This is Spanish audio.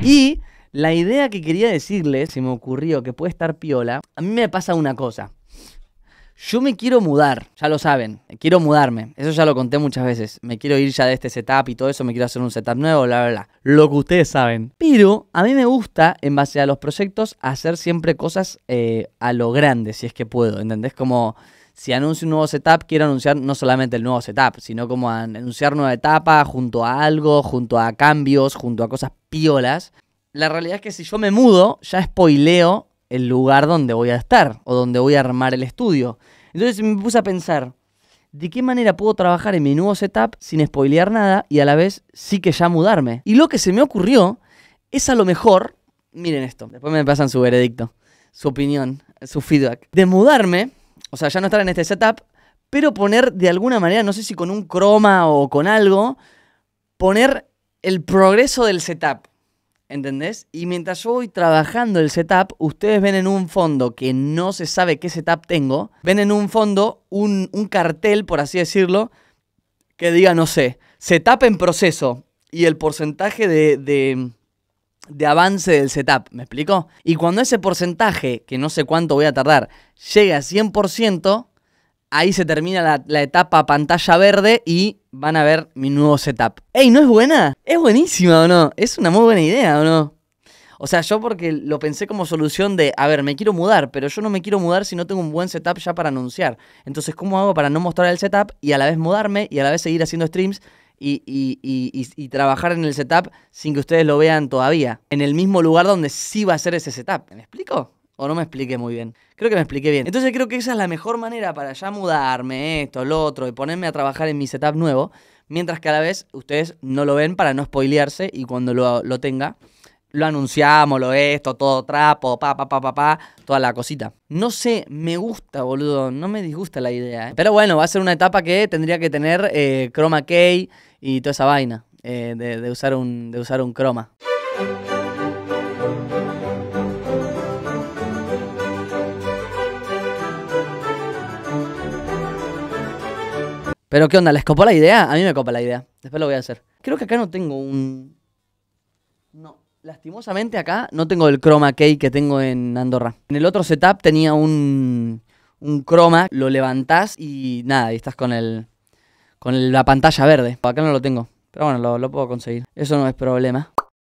Y la idea que quería decirle, se me ocurrió que puede estar piola, a mí me pasa una cosa. Yo me quiero mudar, ya lo saben, quiero mudarme. Eso ya lo conté muchas veces. Me quiero ir ya de este setup y todo eso, me quiero hacer un setup nuevo, bla, bla, bla. Lo que ustedes saben. Pero a mí me gusta, en base a los proyectos, hacer siempre cosas eh, a lo grande, si es que puedo, ¿entendés? Como si anuncio un nuevo setup, quiero anunciar no solamente el nuevo setup, sino como anunciar nueva etapa junto a algo, junto a cambios, junto a cosas piolas. La realidad es que si yo me mudo, ya spoileo el lugar donde voy a estar o donde voy a armar el estudio. Entonces me puse a pensar, ¿de qué manera puedo trabajar en mi nuevo setup sin spoilear nada y a la vez sí que ya mudarme? Y lo que se me ocurrió es a lo mejor, miren esto, después me pasan su veredicto, su opinión, su feedback, de mudarme, o sea, ya no estar en este setup, pero poner de alguna manera, no sé si con un croma o con algo, poner el progreso del setup. ¿Entendés? Y mientras yo voy trabajando el setup, ustedes ven en un fondo que no se sabe qué setup tengo, ven en un fondo un, cartel, por así decirlo, que diga, no sé, setup en proceso y el porcentaje de, avance del setup, ¿me explicó? Y cuando ese porcentaje, que no sé cuánto voy a tardar, llega a 100%, ahí se termina la, etapa pantalla verde y van a ver mi nuevo setup. ¡Ey, no es buena! ¿Es buenísima o no? Es una muy buena idea o no? O sea, yo porque lo pensé como solución de, a ver, me quiero mudar, pero yo no me quiero mudar si no tengo un buen setup ya para anunciar. Entonces, ¿cómo hago para no mostrar el setup y a la vez mudarme y a la vez seguir haciendo streams y, trabajar en el setup sin que ustedes lo vean todavía. En el mismo lugar donde sí va a ser ese setup. ¿Me explico? O no me expliqué muy bien. Creo que me expliqué bien. Entonces creo que esa es la mejor manera para ya mudarme, esto, lo otro, y ponerme a trabajar en mi setup nuevo. Mientras que a la vez ustedes no lo ven para no spoilearse y cuando lo, tenga, lo anunciamos, lo esto, todo trapo, pa, pa, pa, pa, pa, toda la cosita. No sé, me gusta, boludo, no me disgusta la idea. Eh. Pero bueno, va a ser una etapa que tendría que tener eh, chroma key y toda esa vaina eh, de, usar un, de usar un Pero ¿qué onda? ¿Les copó la idea? A mí me copa la idea. Después lo voy a hacer. Creo que acá no tengo un... No. Lastimosamente acá no tengo el chroma key que tengo en Andorra. En el otro setup tenía un... Un chroma, lo levantás y nada, y estás con el... Con la pantalla verde. Acá no lo tengo. Pero bueno, lo puedo conseguir. Eso no es problema.